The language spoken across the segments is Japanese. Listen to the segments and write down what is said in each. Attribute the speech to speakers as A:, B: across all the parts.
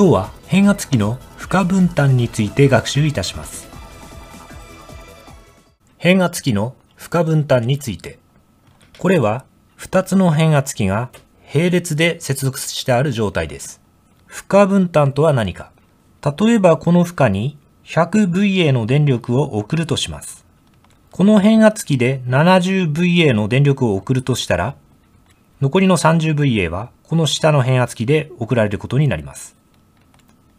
A: 今日は変圧器の負荷分担について学習いたします。変圧器の負荷分担について。これは2つの変圧器が並列で接続してある状態です。負荷分担とは何か。例えばこの負荷に 100VA の電力を送るとします。この変圧器で 70VA の電力を送るとしたら、残りの 30VA はこの下の変圧器で送られることになります。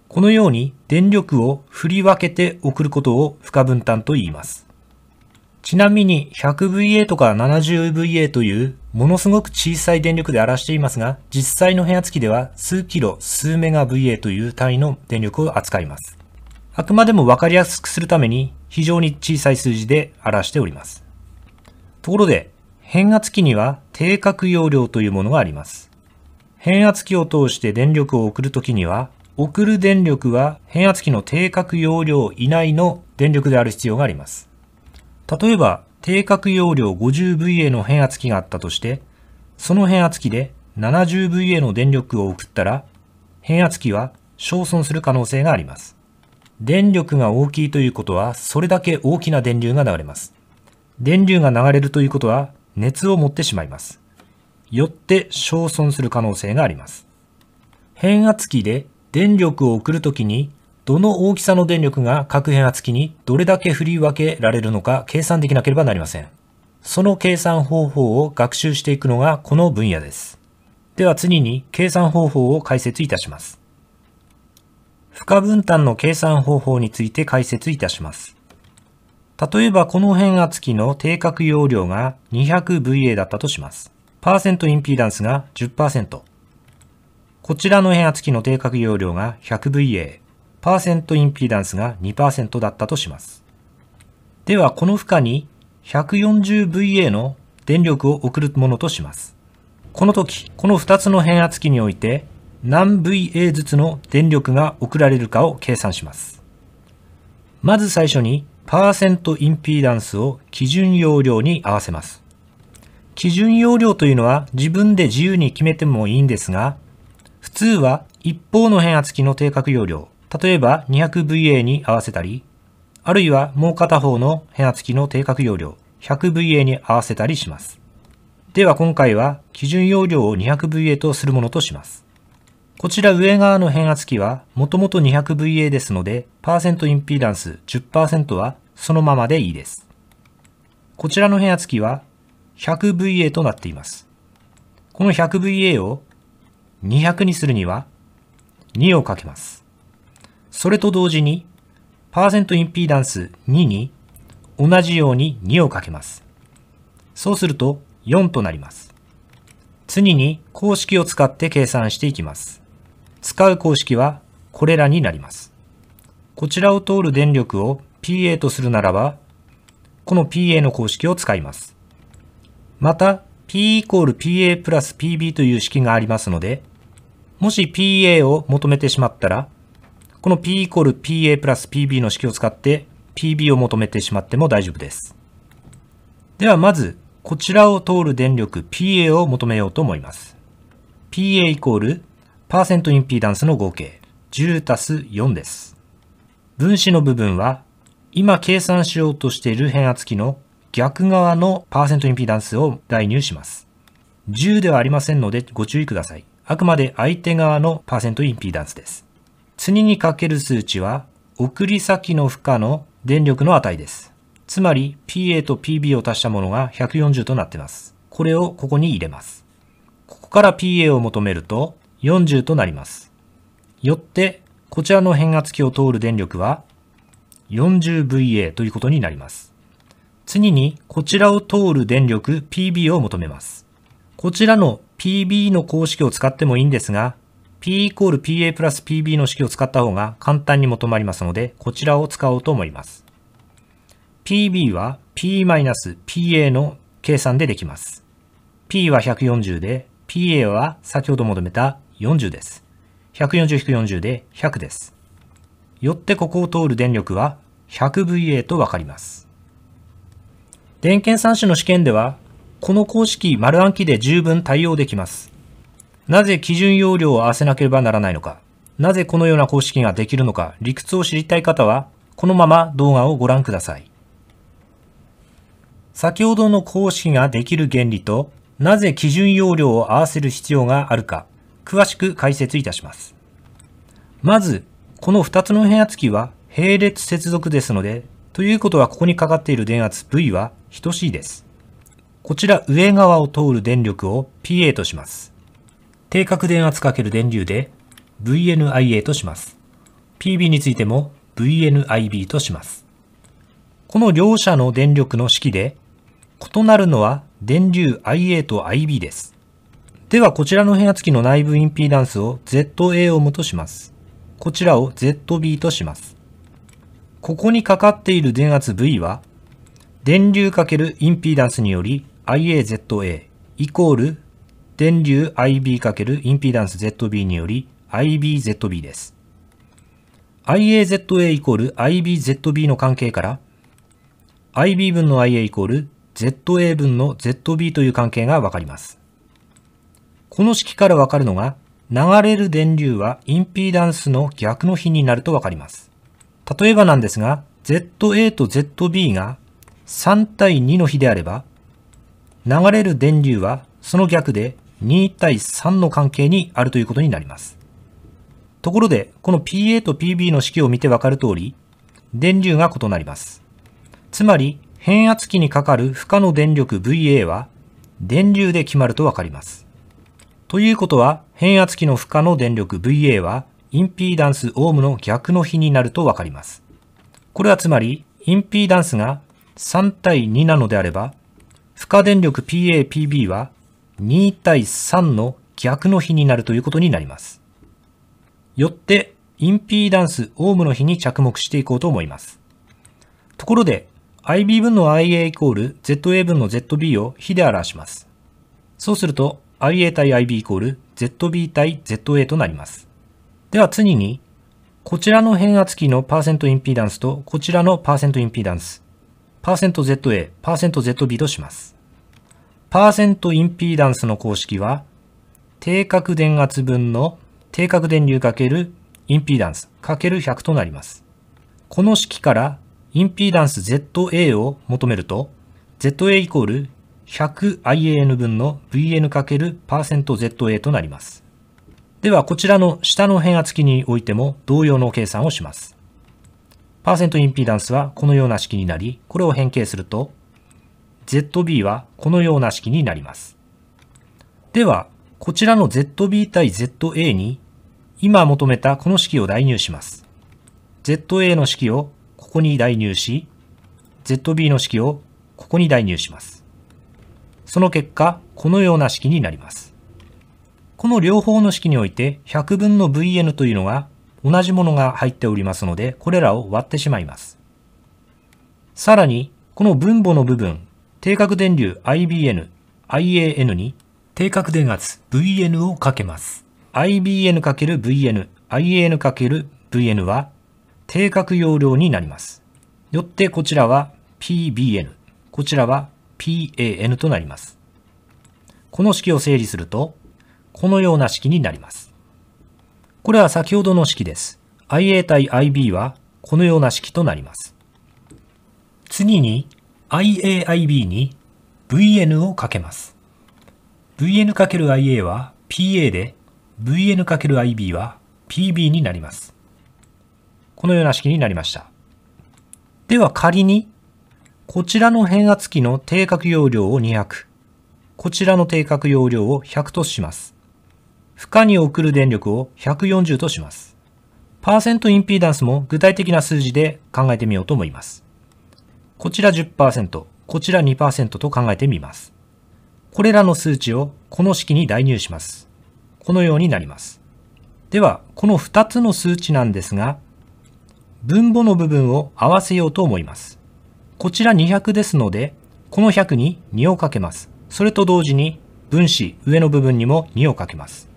A: このように電力を振り分けて送ることを負荷分担と言います。ちなみに 100VA とか 70VA というものすごく小さい電力で表していますが、実際の変圧器では数キロ、数メガ VA という単位の電力を扱います。あくまでもわかりやすくするために非常に小さい数字で表しております。ところで、変圧器には定格容量というものがあります。変圧器を通して電力を送るときには、送る電力は変圧器の定格容量以内の電力である必要があります。例えば、定格容量 50VA の変圧器があったとして、その変圧器で 70VA の電力を送ったら、変圧器は焼損する可能性があります。電力が大きいということは、それだけ大きな電流が流れます。電流が流れるということは、熱を持ってしまいます。よって、焼損する可能性があります。変圧器で電力を送るときに、どの大きさの電力が各変圧器にどれだけ振り分けられるのか計算できなければなりません。その計算方法を学習していくのがこの分野です。では次に計算方法を解説いたします。負荷分担の計算方法について解説いたします。例えばこの変圧器の定格容量が 200VA だったとします。パーセントインピーダンスが10%。こちらの変圧器の定格容量が 100VA、パーセントインピーダンスが2%だったとします。では、この負荷に 140VA の電力を送るものとします。この時、この2つの変圧器において何 VA ずつの電力が送られるかを計算します。まず最初にパーセントインピーダンスを基準容量に合わせます。基準容量というのは自分で自由に決めてもいいんですが、普通は一方の変圧器の定格容量、例えば 200VA に合わせたり、あるいはもう片方の変圧器の定格容量、100VA に合わせたりします。では今回は基準容量を 200VA とするものとします。こちら上側の変圧器はもともと 200VA ですので、パーセントインピーダンス10%はそのままでいいです。こちらの変圧器は 100VA となっています。この 100VA を200にするには2をかけます。それと同時に、パーセントインピーダンス2に同じように2をかけます。そうすると4となります。次に公式を使って計算していきます。使う公式はこれらになります。こちらを通る電力を PA とするならば、この PA の公式を使います。また、P イコール PA プラス PB という式がありますので、もし PA を求めてしまったら、この P イコール PA プラス PB の式を使って PB を求めてしまっても大丈夫です。ではまず、こちらを通る電力 PA を求めようと思います。PA イコールパーセントインピーダンスの合計10たす4です。分子の部分は今計算しようとしている変圧器の逆側のパーセントインピーダンスを代入します。10ではありませんのでご注意ください。あくまで相手側のパーセントインピーダンスです。次にかける数値は、送り先の負荷の電力の値です。つまり PA と PB を足したものが140となっています。これをここに入れます。ここから PA を求めると40となります。よって、こちらの変圧器を通る電力は 40VA ということになります。次に、こちらを通る電力 PB を求めます。こちらの PB の公式を使ってもいいんですが、P イコール PA プラス PB の式を使った方が簡単に求まりますので、こちらを使おうと思います。PB は P-PA マイナスの計算でできます。P は140で、PA は先ほど求めた40です。140-40で100です。よってここを通る電力は 100VA とわかります。電源算子の試験ではこの公式丸暗記で十分対応できます。なぜ基準要領を合わせなければならないのか、なぜこのような公式ができるのか、理屈を知りたい方は、このまま動画をご覧ください。先ほどの公式ができる原理と、なぜ基準要領を合わせる必要があるか、詳しく解説いたします。まず、この2つの変圧器は並列接続ですので、ということはここにかかっている電圧 V は等しいです。こちら上側を通る電力を PA とします。定格電圧かける電流で VNIA とします。PB についても VNIB とします。この両者の電力の式で、異なるのは電流 IA と IB です。ではこちらの変圧器の内部インピーダンスを ZA をーとします。こちらを ZB とします。ここにかかっている電圧 V は、電流×インピーダンスにより IAZA イコール電流 i b かけるインピーダンス ZB により IBZB です。IAZA イコール IBZB の関係から IB 分の IA イコール ZA 分の ZB という関係がわかります。この式からわかるのが流れる電流はインピーダンスの逆の比になるとわかります。例えばなんですが ZA と ZB が3対2の比であれば流れる電流はその逆で2対3の関係にあるということになります。ところで、この PA と PB の式を見てわかる通り、電流が異なります。つまり、変圧器にかかる負荷の電力 VA は、電流で決まるとわかります。ということは、変圧器の負荷の電力 VA は、インピーダンスオームの逆の比になるとわかります。これはつまり、インピーダンスが3対2なのであれば、負荷電力 PAPB は2対3の逆の比になるということになります。よって、インピーダンスオームの比に着目していこうと思います。ところで、IB 分の IA イコール ZA 分の ZB を比で表します。そうすると、IA 対 IB イコール ZB 対 ZA となります。では次に、こちらの変圧器のパーセントインピーダンスとこちらのパーセントインピーダンス、%ZA、%ZB とします。パーセントインピーダンスの公式は、定格電圧分の定格電流×インピーダンス ×100 となります。この式からインピーダンス ZA を求めると、ZA イコール 100IAN 分の VN× パーセント ZA となります。ではこちらの下の変圧器においても同様の計算をします。パーセントインピーダンスはこのような式になり、これを変形すると、ZB はこのような式になります。では、こちらの ZB 対 ZA に、今求めたこの式を代入します。ZA の式をここに代入し、ZB の式をここに代入します。その結果、このような式になります。この両方の式において100分の vn というのが同じものが入っておりますので、これらを割ってしまいます。さらに、この分母の部分、定格電流 IBN、IAN に定格電圧 VN をかけます。IBN×VN、IAN×VN は定格容量になります。よってこちらは PBN、こちらは PAN となります。この式を整理すると、このような式になります。これは先ほどの式です。IA 対 IB はこのような式となります。次に IAIB に VN をかけます。VN×IA は PA で VN×IB は PB になります。このような式になりました。では仮に、こちらの変圧器の定格容量を200、こちらの定格容量を100とします。負荷に送る電力を140とします。パーセントインピーダンスも具体的な数字で考えてみようと思います。こちら10%、こちら2%と考えてみます。これらの数値をこの式に代入します。このようになります。では、この2つの数値なんですが、分母の部分を合わせようと思います。こちら200ですので、この100に2をかけます。それと同時に分子上の部分にも2をかけます。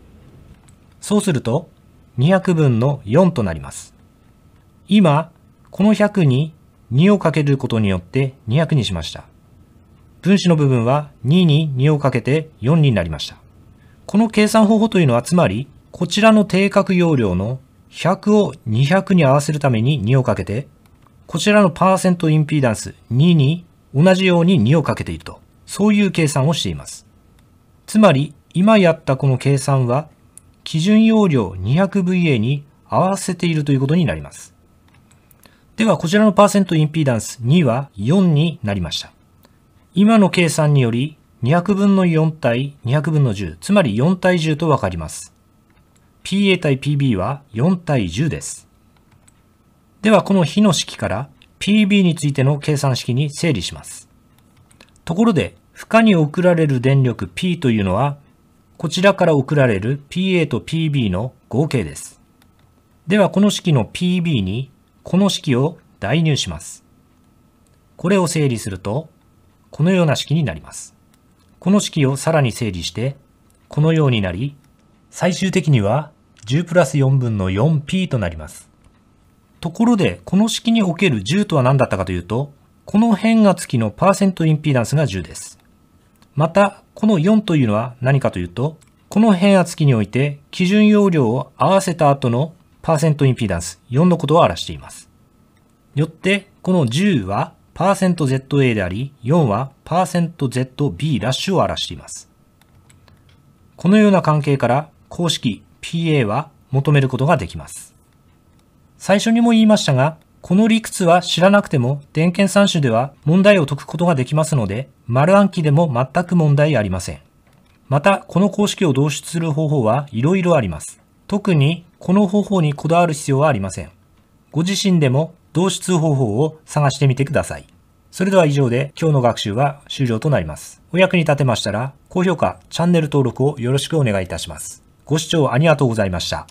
A: そうすると、200分の4となります。今、この100に2をかけることによって200にしました。分子の部分は2に2をかけて4になりました。この計算方法というのはつまり、こちらの定格容量の100を200に合わせるために2をかけて、こちらのパーセントインピーダンス2に同じように2をかけていると、そういう計算をしています。つまり、今やったこの計算は基準容量 200VA に合わせているということになります。では、こちらのパーセントインピーダンス2は4になりました。今の計算により、200分の4対200分の10、つまり4対10とわかります。PA 対 PB は4対10です。では、この比の式から PB についての計算式に整理します。ところで、負荷に送られる電力 P というのはこちらから送られる PA と PB の合計です。ではこの式の PB にこの式を代入します。これを整理すると、このような式になります。この式をさらに整理して、このようになり、最終的には10プラス4分の 4p となります。ところで、この式における10とは何だったかというと、この辺が付きのパーセントインピーダンスが10です。また、この4というのは何かというと、この変圧器において基準容量を合わせた後のパーセントインピーダンス4のことを表しています。よって、この10はパーセント ZA であり、4はパーセント ZB ラッシュを表しています。このような関係から公式 PA は求めることができます。最初にも言いましたが、この理屈は知らなくても、電検3種では問題を解くことができますので、丸暗記でも全く問題ありません。また、この公式を導出する方法はいろいろあります。特に、この方法にこだわる必要はありません。ご自身でも導出方法を探してみてください。それでは以上で今日の学習は終了となります。お役に立てましたら、高評価、チャンネル登録をよろしくお願いいたします。ご視聴ありがとうございました。